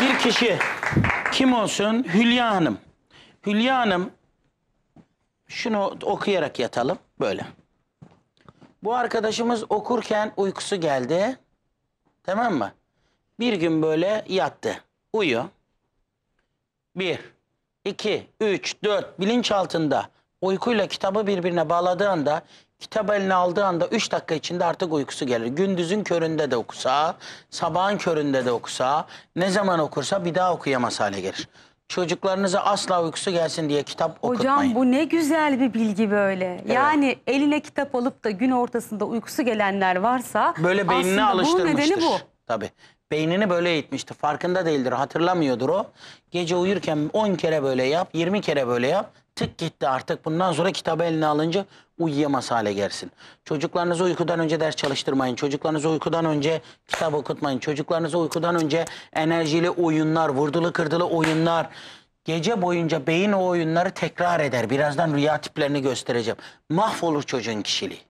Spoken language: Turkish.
bir kişi kim olsun? Hülya Hanım. Hülya Hanım şunu okuyarak yatalım böyle. Bu arkadaşımız okurken uykusu geldi. Tamam mı? Bir gün böyle yattı. uyuyor. Bir, iki, üç, dört bilinç altında uykuyla kitabı birbirine bağladığı anda kitap eline aldığı anda 3 dakika içinde artık uykusu gelir. Gündüzün köründe de okusa, sabahın köründe de okusa, ne zaman okursa bir daha okuyamaz hale gelir. Çocuklarınıza asla uykusu gelsin diye kitap Hocam okutmayın. bu ne güzel bir bilgi böyle. Yani eline kitap alıp da gün ortasında uykusu gelenler varsa Böyle beynine aslında bunun nedeni bu. Tabii. Beynini böyle eğitmişti. Farkında değildir. Hatırlamıyordur o. Gece uyurken 10 kere böyle yap, 20 kere böyle yap. Tık gitti artık. Bundan sonra kitabı eline alınca uyuyamaz hale gelsin. Çocuklarınızı uykudan önce ders çalıştırmayın. Çocuklarınızı uykudan önce kitap okutmayın. Çocuklarınızı uykudan önce enerjili oyunlar, vurdulu kırdılı oyunlar, Gece boyunca beyin o oyunları tekrar eder. Birazdan rüya tiplerini göstereceğim. Mahvolur çocuğun kişiliği.